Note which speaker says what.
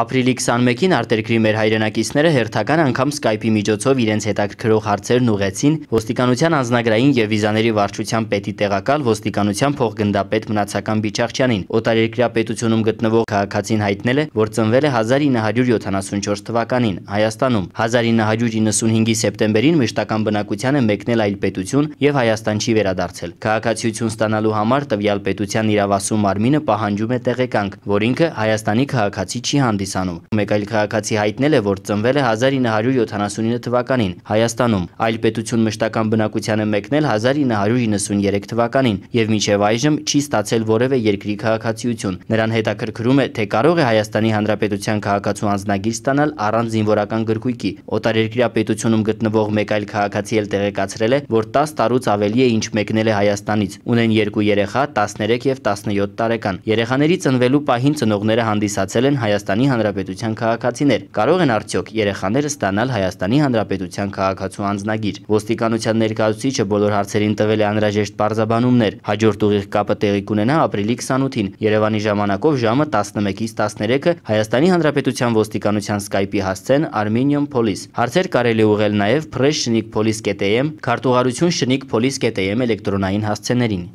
Speaker 1: Ապրիլի 21-ին արտերկրի մեր հայրենակիցները հերթական անգամ Skype-ի միջոցով իրենց հետաքրքրող հարցերն ուղեցին ոստիկանության անձնագրային եւ վիզաների վարչության պետի տեղակալ ոստիկանության փոխգնդապետ Մնացական Բիչախչյանին։ Օտարերկրյա պետությունում գտնվող քաղաքացին հայտնել է, որ ծնվել է 1974 թվականին Հայաստանում։ 1995-ի սեպտեմբերին մշտական բնակության է մեկնել այլ պետություն եւ Հայաստան չի վերադարձել։ Քաղաքացիություն ստանալու համար տվյալ պետության իրավասու մարմինը պահանջում է տեղեկանք, որ ինքը Հայաստանի քաղաքացի չի հանդիսանում Հանդիսանում։ Մեկ այլ քաղաքացի հայտնել է, որ ծնվել է 1979 թվականին Հայաստանում, այլ պետություն մշտական բնակությանը մեկնել 1993 թվականին եւ մինչեւ այժմ չի ստացել որևէ երկրի քաղաքացիություն։ Նրան հետաքրքրում է, թե կարող է Հայաստանի Հանրապետության քաղաքացու անձնագիր ստանալ առանց զինվորական գրքույկի։ Օտարերկրյա պետությունում գտնվող մեկ այլ քաղաքացի էլ տեղեկացրել է, որ 10 տարուց ավելի է ինչ մեկնել է Հայաստանից։ Ունեն երկու երեխա, 13 եւ 17 տարեկան։ Երեխաների ծնվելու պահին ծնողները հանդիսացել են Հայաստանի Հանրապետության քաղաքացիներ։ Կարող են արդյոք երեխաները ստանալ Հայաստանի Հանրապետության քաղաքացու անձնագիր։ Ոստիկանության ներկայացուցիչը բոլոր հարցերին տվել է անհրաժեշտ բարձաբանումներ։ Հաջորդ ուղիղ կապը տեղի կունենա ապրիլի 28-ին Երևանի ժամանակով ժամը 11-ից 13-ը Հայաստանի Հանրապետության ոստիկանության Skype-ի հասցեն Armenian Police։ Հարցեր կարելի ուղղել նաև press.shnikpolice.am, քարտուղարություն շնիկ police.am էլեկտրոնային հասցեներին։